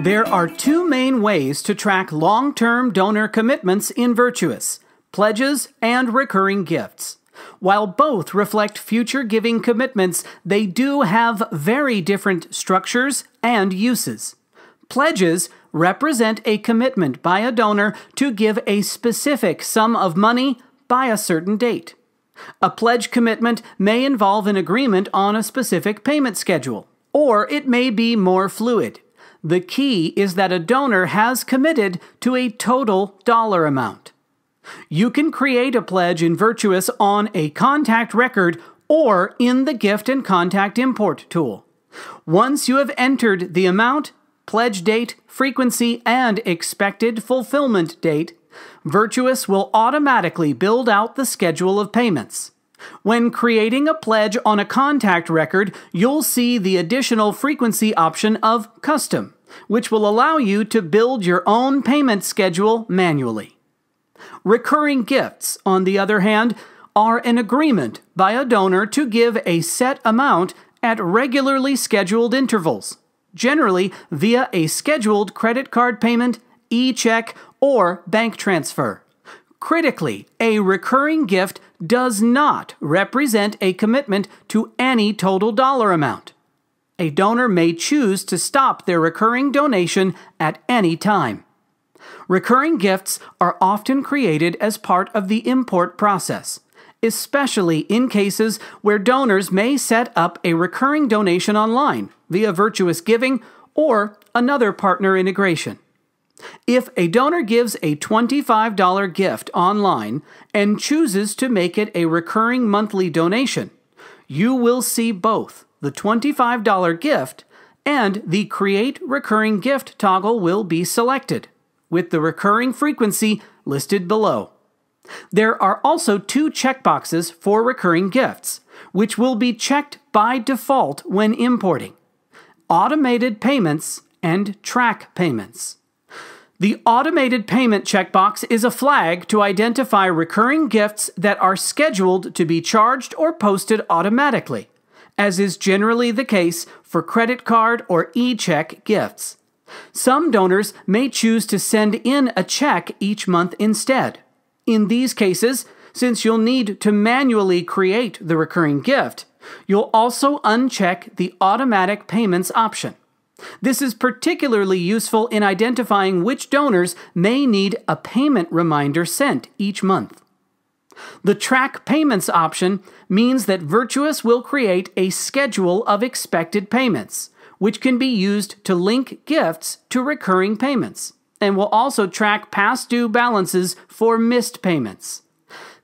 There are two main ways to track long term donor commitments in Virtuous pledges and recurring gifts. While both reflect future giving commitments, they do have very different structures and uses. Pledges represent a commitment by a donor to give a specific sum of money by a certain date. A pledge commitment may involve an agreement on a specific payment schedule, or it may be more fluid. The key is that a donor has committed to a total dollar amount. You can create a pledge in Virtuous on a contact record or in the gift and contact import tool. Once you have entered the amount, pledge date, frequency, and expected fulfillment date, Virtuous will automatically build out the schedule of payments. When creating a pledge on a contact record, you'll see the additional frequency option of Custom, which will allow you to build your own payment schedule manually. Recurring gifts, on the other hand, are an agreement by a donor to give a set amount at regularly scheduled intervals, generally via a scheduled credit card payment, e check, or bank transfer. Critically, a recurring gift does not represent a commitment to any total dollar amount. A donor may choose to stop their recurring donation at any time. Recurring gifts are often created as part of the import process, especially in cases where donors may set up a recurring donation online via virtuous giving or another partner integration. If a donor gives a $25 gift online and chooses to make it a recurring monthly donation, you will see both the $25 gift and the Create Recurring Gift toggle will be selected, with the recurring frequency listed below. There are also two checkboxes for recurring gifts, which will be checked by default when importing automated payments and track payments. The automated payment checkbox is a flag to identify recurring gifts that are scheduled to be charged or posted automatically, as is generally the case for credit card or e check gifts. Some donors may choose to send in a check each month instead. In these cases, since you'll need to manually create the recurring gift, you'll also uncheck the automatic payments option. This is particularly useful in identifying which donors may need a payment reminder sent each month. The Track Payments option means that Virtuous will create a schedule of expected payments, which can be used to link gifts to recurring payments, and will also track past due balances for missed payments.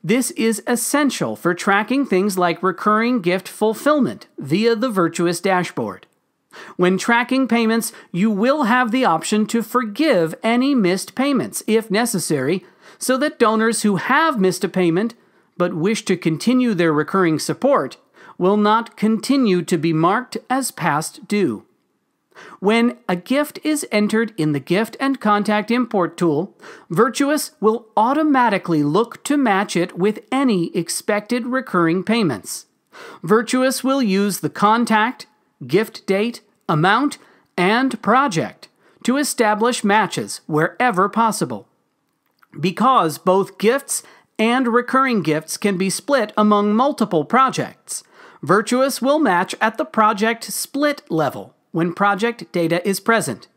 This is essential for tracking things like recurring gift fulfillment via the Virtuous dashboard. When tracking payments, you will have the option to forgive any missed payments, if necessary, so that donors who have missed a payment but wish to continue their recurring support will not continue to be marked as past due. When a gift is entered in the Gift and Contact Import tool, Virtuous will automatically look to match it with any expected recurring payments. Virtuous will use the contact, gift date, amount, and project to establish matches wherever possible. Because both gifts and recurring gifts can be split among multiple projects, Virtuous will match at the project split level when project data is present.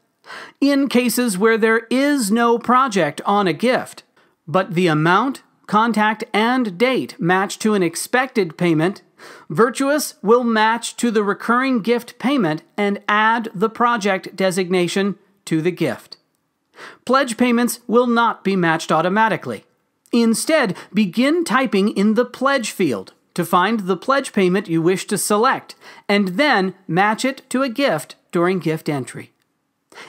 In cases where there is no project on a gift, but the amount, contact, and date match to an expected payment Virtuous will match to the recurring gift payment and add the project designation to the gift. Pledge payments will not be matched automatically. Instead, begin typing in the pledge field to find the pledge payment you wish to select and then match it to a gift during gift entry.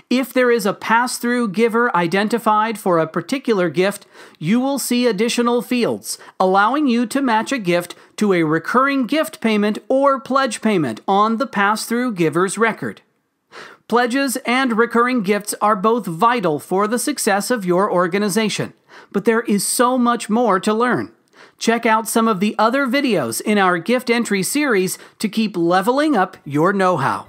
If there is a pass through giver identified for a particular gift, you will see additional fields allowing you to match a gift to a recurring gift payment or pledge payment on the pass through giver's record. Pledges and recurring gifts are both vital for the success of your organization, but there is so much more to learn. Check out some of the other videos in our gift entry series to keep leveling up your know how.